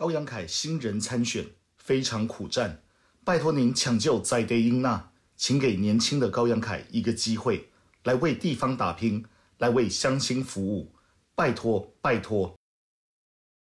高阳凯新人参选，非常苦战，拜托您抢救在地英娜，请给年轻的高阳凯一个机会，来为地方打拼，来为乡亲服务，拜托，拜托。